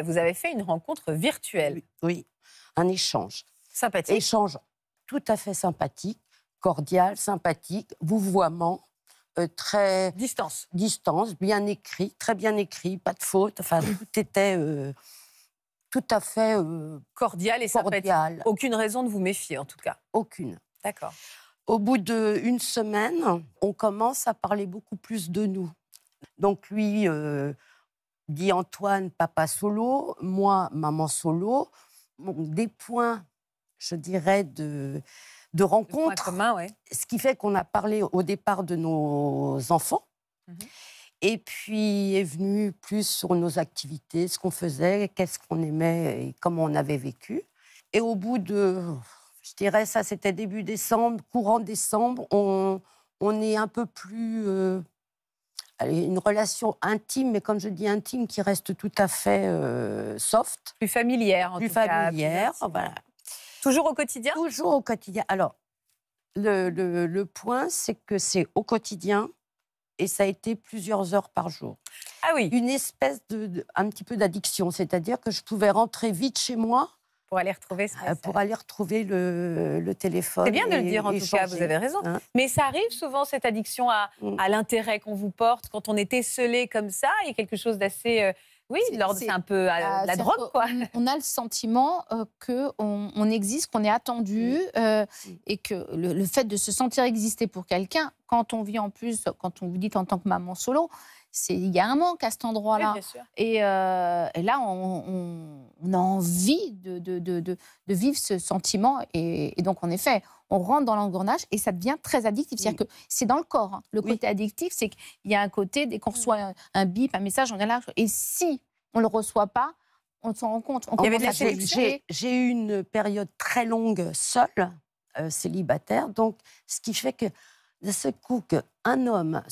vous avez fait une rencontre virtuelle. Oui, un échange. Sympathique. Échange tout à fait sympathique, cordial, sympathique, vouvoiement. Euh, très distance distance bien écrit très bien écrit pas de faute enfin tout était euh, tout à fait euh, cordial et sympathique aucune raison de vous méfier en tout cas aucune d'accord au bout d'une semaine on commence à parler beaucoup plus de nous donc lui guy Antoine, papa solo, moi, maman solo. des points, je dirais, de, de rencontre. Ce qui fait qu'on a parlé au départ de nos enfants. Mhm. Et puis est venu plus sur nos activités, ce qu'on faisait, qu'est-ce qu'on aimait et comment on avait vécu. Et au bout de, je dirais, ça c'était début décembre, courant décembre, on, est un peu plus. Euh, une relation intime, mais comme je dis intime, qui reste tout à fait euh, soft. Plus familière, en plus familière, Voilà. Toujours au quotidien Toujours au quotidien. Alors, le, le, point, c'est que c'est au quotidien et ça a été plusieurs heures par jour. Ah oui Une espèce de un petit peu d'addiction, c'est-à-dire que je pouvais rentrer vite chez moi pour aller retrouver ce ah, Pour aller retrouver le, téléphone. C'est bien de le dire en tout cas, vous avez raison. Hein. Mais ça arrive souvent, cette addiction à, mm. à l'intérêt qu'on vous porte. Quand on est esselé comme ça, il y a quelque chose d'assez... Euh, oui, c'est un peu euh, ah, la drogue, quoi. On, a le sentiment euh, que qu'on on existe, qu'on est attendu, mm. et que le, le, fait de se sentir exister pour quelqu'un, quand on vit en plus, quand on vous dit en tant que maman solo, il y a un manque à cet endroit-là. Euh, et, là, on, a envie de, de, vivre ce sentiment. Et, donc, en effet, on rentre dans l'engrenage et ça devient très addictif. C'est-à-dire que c'est dans le corps. Hein. Le côté addictif, c'est qu'il y a un côté, dès qu'on mmh. reçoit un, bip, un message, on est là. Et si on ne le reçoit pas, on s'en rend compte. J'ai eu une période très longue seule, euh, célibataire. Donc, ce qui fait que, de ce coup, qu'un homme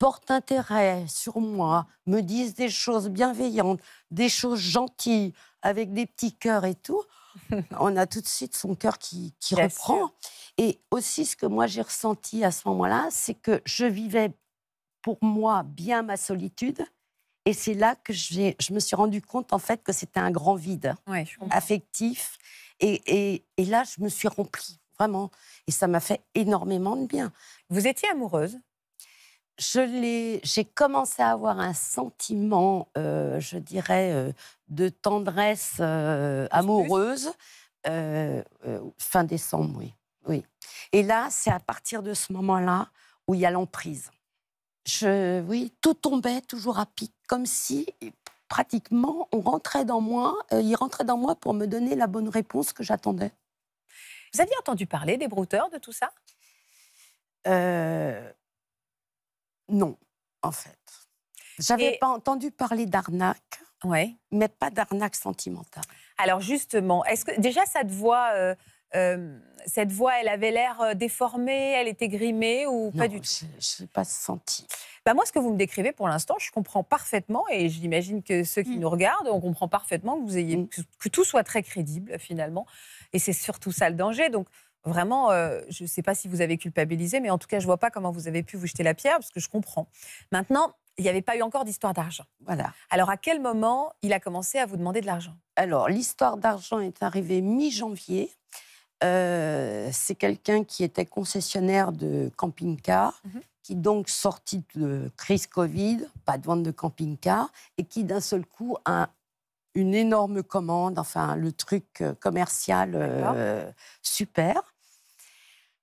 portent intérêt sur moi, me disent des choses bienveillantes, des choses gentilles, avec des petits cœurs et tout, on a tout de suite son cœur qui, qui reprend. Et aussi, ce que moi j'ai ressenti à ce moment-là, c'est que je vivais pour moi bien ma solitude. Et c'est là que je me suis rendu compte en fait que c'était un grand vide affectif. Et, et là, je me suis remplie, vraiment. Et ça m'a fait énormément de bien. Vous étiez amoureuse j'ai commencé à avoir un sentiment, euh, je dirais, euh, de tendresse euh, amoureuse fin décembre, oui. oui. Et là, c'est à partir de ce moment-là où il y a l'emprise. Je, oui, tout tombait toujours à pic, comme si pratiquement on rentrait dans moi, il rentrait dans moi pour me donner la bonne réponse que j'attendais. Vous aviez entendu parler des brouteurs de tout ça non, en fait. J'avais pas entendu parler d'arnaque, mais pas d'arnaque sentimentale. Alors justement, est-ce que déjà cette voix, euh, euh, cette voix, elle avait l'air euh, déformée, elle était grimée ou pas du tout Je n'ai pas senti. Bah, moi, ce que vous me décrivez pour l'instant, je comprends parfaitement, et j'imagine que ceux qui mm. nous regardent, on comprend parfaitement mm. que que tout soit très crédible finalement, et c'est surtout ça le danger. Donc Vraiment, euh, je ne sais pas si vous avez culpabilisé, mais en tout cas, je ne vois pas comment vous avez pu vous jeter la pierre, parce que je comprends. Maintenant, il n'y avait pas eu encore d'histoire d'argent. Voilà. Alors, à quel moment il a commencé à vous demander de l'argent Alors, l'histoire d'argent est arrivée mi-janvier. Euh, c'est quelqu'un qui était concessionnaire de camping-car, mhm. qui donc sorti de crise Covid, pas de vente de camping-car, et qui d'un seul coup a une énorme commande, enfin le truc euh, commercial super.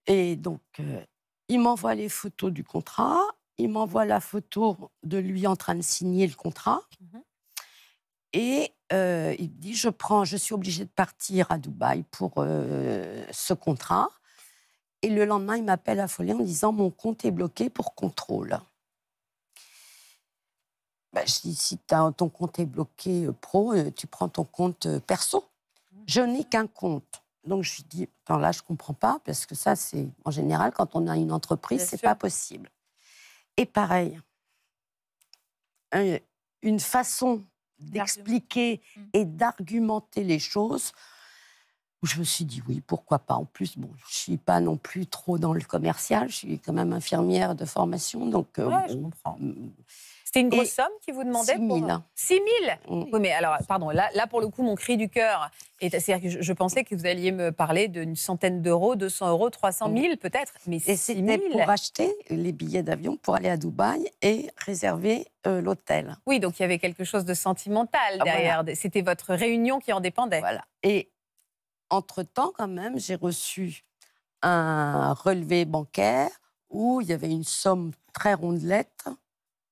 Et donc, euh, il m'envoie les photos du contrat, il m'envoie la photo de lui en train de signer le contrat. Mhm. Et euh, il me dit, je prends, je suis obligée de partir à Dubaï pour euh, ce contrat. Et le lendemain, il m'appelle à folie en disant, mon compte est bloqué pour contrôle. Ben, je dis, si ton compte est bloqué pro, tu prends ton compte perso. Mhm. Je n'ai qu'un compte. Donc je dis, attends là, je comprends pas, parce que ça, c'est en général quand on a une entreprise, c'est pas possible. Et pareil, une façon d'expliquer mm. et d'argumenter les choses où je me suis dit oui, pourquoi pas. En plus, bon, je suis pas non plus trop dans le commercial, je suis quand même infirmière de formation, donc euh, je comprends. Mm, c'est une grosse somme qui vous demandait 6 000. 6 000 Oui, mais alors, pardon, là, là, pour le coup, mon cri du cœur est. C'est-à-dire que je, pensais que vous alliez me parler d'une centaine d'euros, 200 euros, 300 000 mm. peut-être, mais et 6 pour acheter les billets d'avion pour aller à Dubaï et réserver euh, l'hôtel. Oui, donc il y avait quelque chose de sentimental ah, derrière. C'était votre réunion qui en dépendait. Voilà. Et entre-temps, quand même, j'ai reçu un relevé bancaire où il y avait une somme très rondelette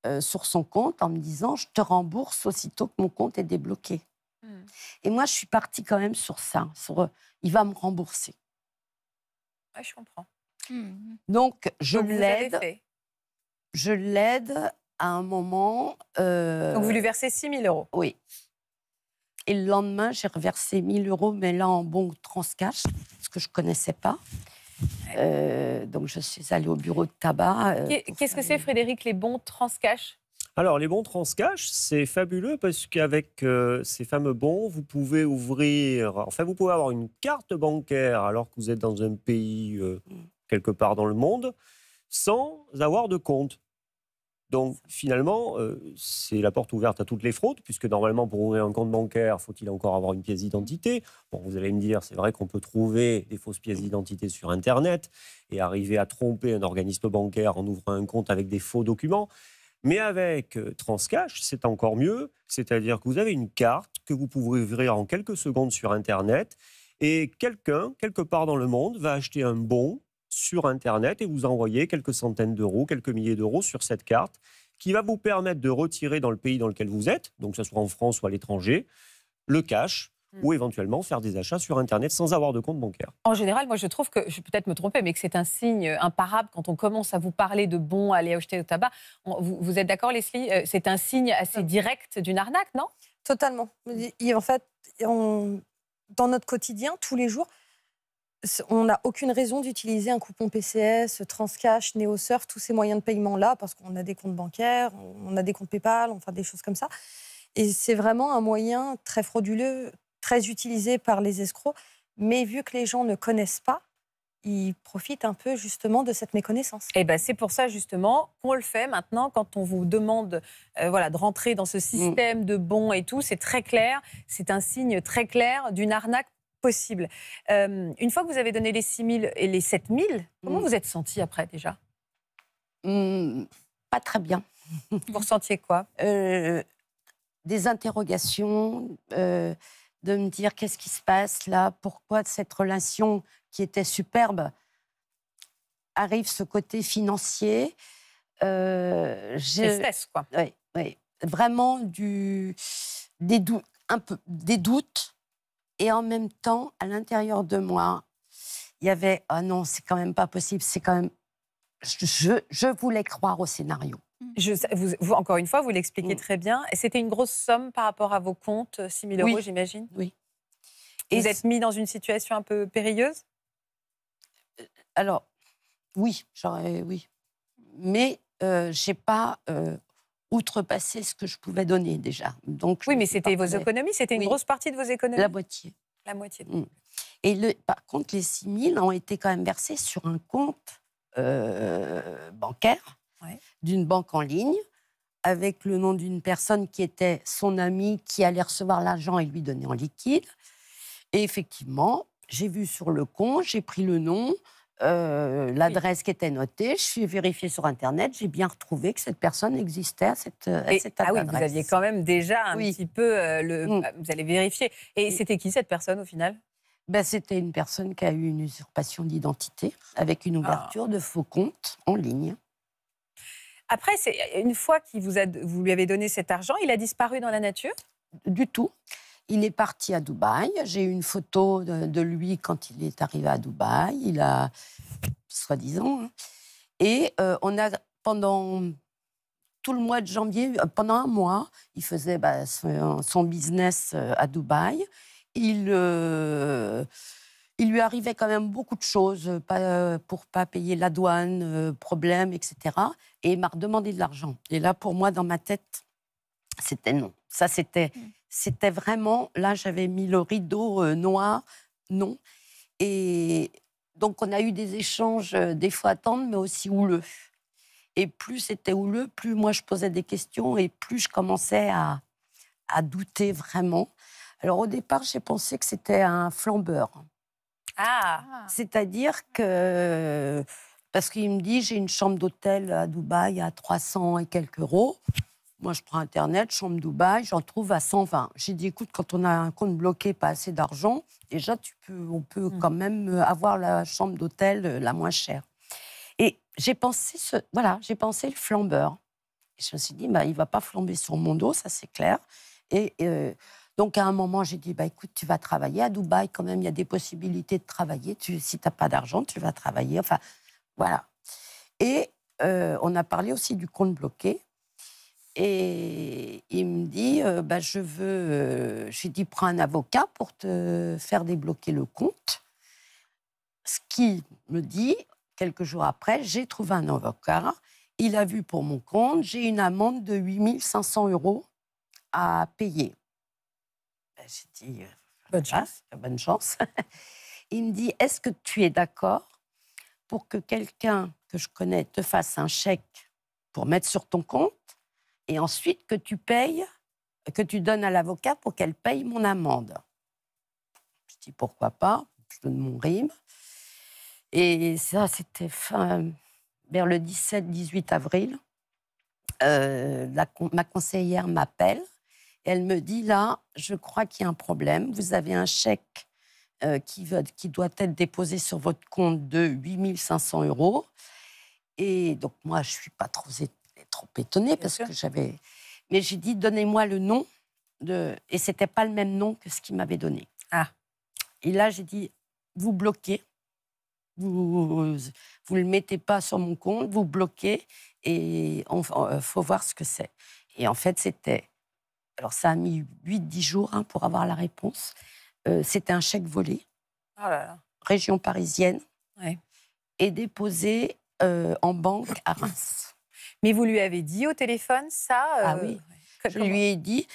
euh, sur son compte en me disant je te rembourse aussitôt que mon compte est débloqué. Hmm. Et moi, je suis partie quand même sur ça, sur euh, il va me rembourser. je comprends. Hmm. Donc, je l'aide. Je l'aide à un moment. Euh, Donc, vous lui versez 6 000 euros Oui. Et le lendemain, j'ai reversé 000 euros, mais là en bon transcash, ce que je ne connaissais pas. Euh, donc je suis allée au bureau de tabac. Euh, Qu'est-ce que c'est, Frédéric, les bons transcash alors, les bons transcash, c'est fabuleux parce qu'avec euh, ces fameux bons, vous pouvez ouvrir, enfin, vous pouvez avoir une carte bancaire alors que vous êtes dans un pays mm. quelque part dans le monde sans avoir de compte. Donc finalement, euh, c'est la porte ouverte à toutes les fraudes, puisque normalement, pour ouvrir un compte bancaire, faut-il encore avoir une pièce d'identité Bon, vous allez me dire, c'est vrai qu'on peut trouver des fausses pièces d'identité sur Internet et arriver à tromper un organisme bancaire en ouvrant un compte avec des faux documents. Mais avec euh, Transcash, c'est encore mieux, c'est-à-dire que vous avez une carte que vous pouvez ouvrir en quelques secondes sur Internet et quelqu'un, quelque part dans le monde, va acheter un bon sur Internet et vous envoyez quelques centaines d'euros, quelques milliers d'euros sur cette carte qui va vous permettre de retirer dans le pays dans lequel vous êtes, donc que ce soit en France ou à l'étranger, le cash hmm. ou éventuellement faire des achats sur Internet sans avoir de compte bancaire. En général, moi je trouve que, je vais peut-être me tromper, mais que c'est un signe imparable quand on commence à vous parler de bons aller acheter du tabac. vous, êtes d'accord, Leslie euh, C'est un signe assez hmm. direct d'une arnaque, non Totalement. en fait, dans notre quotidien, tous les jours, on n'a aucune raison d'utiliser un coupon PCS, Transcash, NeoSurf, tous ces moyens de paiement-là, parce qu'on a des comptes bancaires, on a des comptes PayPal, enfin des choses comme ça. Et c'est vraiment un moyen très frauduleux, très utilisé par les escrocs. Mais vu que les gens ne connaissent pas, ils profitent un peu justement de cette méconnaissance. Et eh ben c'est pour ça justement qu'on le fait maintenant quand on vous demande euh, voilà de rentrer dans ce mm. système de bons et tout, c'est très clair, c'est un signe très clair d'une arnaque possible. Euh, une fois que vous avez donné les 6 000 et les 7 000, comment mm. vous êtes senti après déjà mm, Pas très bien. vous ressentiez quoi euh, Des interrogations, euh, de me dire qu'est-ce qui se passe là, pourquoi cette relation qui était superbe arrive ce côté financier. Tristesse, quoi. Oui, vraiment du, des, un peu, des doutes et en même temps, à l'intérieur de moi, il y avait Ah oh non, c'est quand même pas possible, c'est quand même. Je, je, voulais croire au scénario. Mm. Je, vous, encore une fois, vous l'expliquez mm. très bien. C'était une grosse somme par rapport à vos comptes, 6 euh, 000 euros, j'imagine Oui. Vous Et vous êtes mis dans une situation un peu périlleuse euh, Alors, oui, j'aurais. Oui. Mais euh, j'ai pas outrepasser ce que je pouvais donner déjà. Donc, oui, mais c'était vos économies, c'était une grosse partie de vos économies. La moitié. La moitié. Mm. Et le, par contre, les 6 000 ont été quand même versés sur un compte euh, bancaire d'une banque en ligne avec le nom d'une personne qui était son amie, qui allait recevoir l'argent et lui donner en liquide. Et effectivement, j'ai vu sur le compte, j'ai pris le nom, euh, l'adresse qui était notée. Je suis vérifiée sur Internet. J'ai bien retrouvé que cette personne existait à cette, adresse. Ah oui, vous aviez quand même déjà un petit peu euh, le. Mm. Bah, vous allez vérifier. Et, c'était qui cette personne au final ben, C'était une personne qui a eu une usurpation d'identité avec une ah. ouverture de faux compte en ligne. Après, une fois que vous, vous lui avez donné cet argent, il a disparu dans la nature Du tout. Il est parti à Dubaï. J'ai une photo de, lui quand il est arrivé à Dubaï. Il a, soi-disant. Hein. Et euh, on a, pendant tout le mois de janvier, euh, pendant un mois, il faisait bah, son, business euh, à Dubaï. Il. lui arrivait quand même beaucoup de choses pour pas payer la douane, problème, etc. Et il m'a redemandé de l'argent. Et là, pour moi, dans ma tête, c'était non. Ça, c'était mm. C'était vraiment, là, j'avais mis le rideau euh, noir, non. Et donc, on a eu des échanges, euh, des fois tendres, mais aussi houleux. Et plus c'était houleux, plus moi je posais des questions et plus je commençais à, à douter vraiment. Alors, au départ, j'ai pensé que c'était un flambeur. Ah C'est-à-dire que. Parce qu'il me dit, j'ai une chambre d'hôtel à Dubaï à 300 et quelques euros. Moi, je prends Internet, chambre Dubaï, j'en trouve à 120. J'ai dit, écoute, quand on a un compte bloqué, pas assez d'argent, déjà, tu peux, on peut mm. quand même euh, avoir la chambre d'hôtel euh, la moins chère. Et j'ai pensé, voilà, j'ai pensé le flambeur. je me suis dit, bah, il va pas flamber sur mon dos, ça c'est clair. Et euh, donc, à un moment, j'ai dit, bah, écoute, tu vas travailler à Dubaï quand même, il y a des possibilités de travailler. si tu n'as pas d'argent, tu vas travailler. Enfin, voilà. Et on a parlé aussi du compte bloqué. Et il me dit, euh, bah, je veux, euh, j'ai dit, prends un avocat pour te faire débloquer le compte. Ce qui me dit, quelques jours après, j'ai trouvé un avocat, il a vu pour mon compte, j'ai une amende de 8500 euros à payer. Ben, j'ai dit, euh, bonne, chance. bonne chance. il me dit, est-ce que tu es d'accord pour que quelqu'un que je connais te fasse un chèque pour mettre sur ton compte et ensuite que tu payes, que tu donnes à l'avocat pour qu'elle paye mon amende. Je dis pourquoi pas, je donne mon rime. Et ça, c'était fin, vers le 17-18 avril. Euh, ma conseillère m'appelle elle me dit là, je crois qu'il y a un problème. Vous avez un chèque euh, qui, qui doit être déposé sur votre compte de 8500 euros. Et donc, moi, je ne suis pas trop trop étonnée parce que j'avais. Mais j'ai dit donnez-moi le nom de et c'était pas le même nom que ce qu'il m'avait donné. Ah. Et là j'ai dit vous bloquez, vous vous le mettez pas sur mon compte, vous bloquez et on, euh, faut voir ce que c'est. Et en fait c'était alors ça a mis 8-10 jours hein, pour avoir la réponse. Euh, c'était un chèque volé. Oh Région parisienne. Et déposé euh, en banque à Reims. Mais vous lui avez dit au téléphone ça euh, Ah oui, je lui ai dit.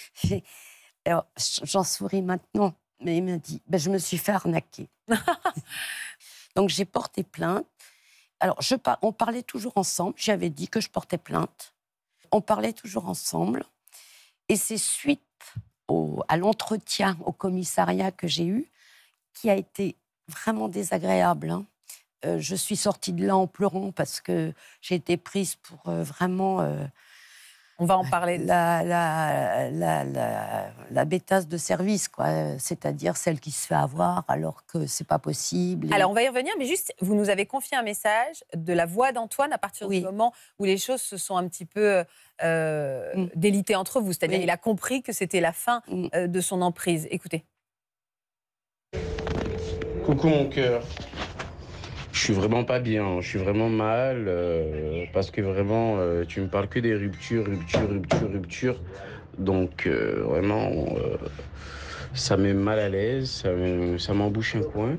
J'en souris maintenant, mais il m'a dit bah, Je me suis fait arnaquer. Donc j'ai porté plainte. Alors je on parlait toujours ensemble. J'avais dit que je portais plainte. On parlait toujours ensemble. Et c'est suite à l'entretien au commissariat que j'ai eu qui a été vraiment désagréable. Hein. Euh, je suis sortie de là en pleurant parce que j'ai été prise pour euh, vraiment. Euh, on va en parler. La, la, la, la, la bêtasse de service, quoi. C'est-à-dire celle qui se fait avoir alors que c'est pas possible. Alors on va y revenir, mais juste, vous nous avez confié un message de la voix d'Antoine à partir du moment où les choses se sont un petit peu mm. délitées entre vous. C'est-à-dire, qu'il il a compris que c'était la fin mm. de son emprise. Écoutez. Coucou mon cœur. Je suis vraiment pas bien, hein. je suis vraiment mal euh, parce que vraiment euh, tu me parles que des ruptures, ruptures, ruptures, ruptures. Donc euh, vraiment ça met mal à l'aise, ça m'embouche un coin.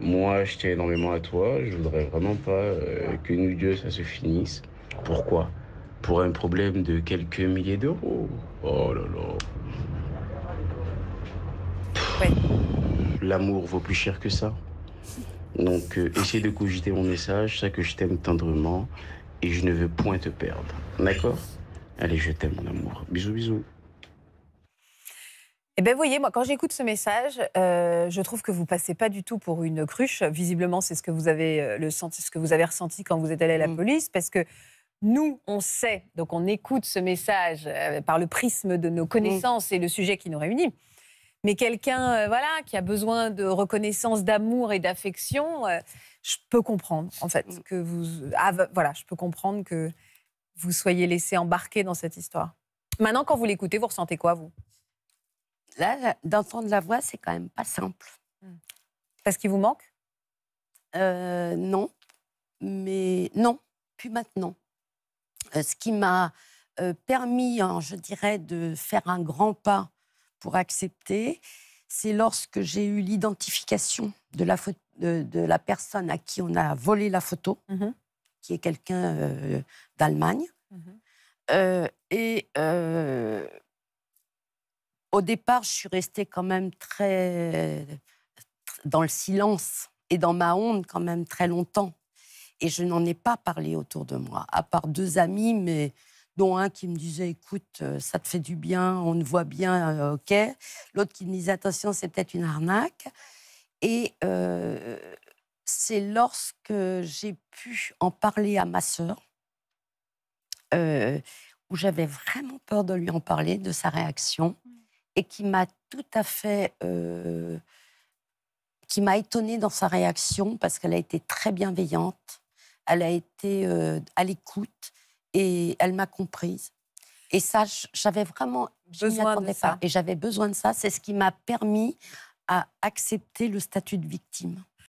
Moi je tiens énormément à toi, je voudrais vraiment pas que nous deux ça se finisse. Pourquoi Pour un problème de quelques milliers d'euros. Oh là là. L'amour vaut plus cher que ça. Donc, euh, de cogiter mon message, ça que je t'aime tendrement et je ne veux point te perdre. D'accord Allez, je t'aime, mon amour. Bisous, bisous. Eh bien, voyez, moi, quand j'écoute ce message, euh, je trouve que vous passez pas du tout pour une cruche. Visiblement, c'est ce que vous avez euh, le senti, ce que vous avez ressenti quand vous êtes allé à la mm. police, parce que nous, on sait, donc on écoute ce message euh, par le prisme de nos connaissances mm. et le sujet qui nous réunit mais quelqu'un euh, voilà, qui a besoin de reconnaissance, d'amour et d'affection, euh, je peux comprendre, en fait, mm. que vous. Ah, voilà, je peux comprendre que vous soyez laissé embarquer dans cette histoire. Maintenant, quand vous l'écoutez, vous ressentez quoi, vous Là, d'entendre la voix, c'est quand même pas simple. Mm. Parce qu'il vous manque euh, Non, mais non, plus maintenant. ce qui m'a permis, hein, je dirais, de faire un grand pas pour accepter, c'est lorsque j'ai eu l'identification de, la photo, de la, personne à qui on a volé la photo, mhm. qui est quelqu'un euh, d'Allemagne. Mhm. Euh, et euh, au départ, je suis restée quand même très dans le silence et dans ma honte quand même très longtemps. Et je n'en ai pas parlé autour de moi, à part deux amis, mais dont un qui me disait écoute, euh, ça te fait du bien, on ne voit bien, euh, ok. L'autre qui me disait attention, c'est peut-être une arnaque. Et euh, c'est lorsque j'ai pu en parler à ma sœur, où j'avais vraiment peur de lui en parler, de sa réaction, mm. et qui m'a tout à fait. qui m'a étonnée dans sa réaction parce qu'elle a été très bienveillante, elle a été à l'écoute, et elle m'a comprise. Et ça, j'avais vraiment, je n'y attendais pas. Et j'avais besoin de ça. C'est ce qui m'a permis à accepter le statut de victime.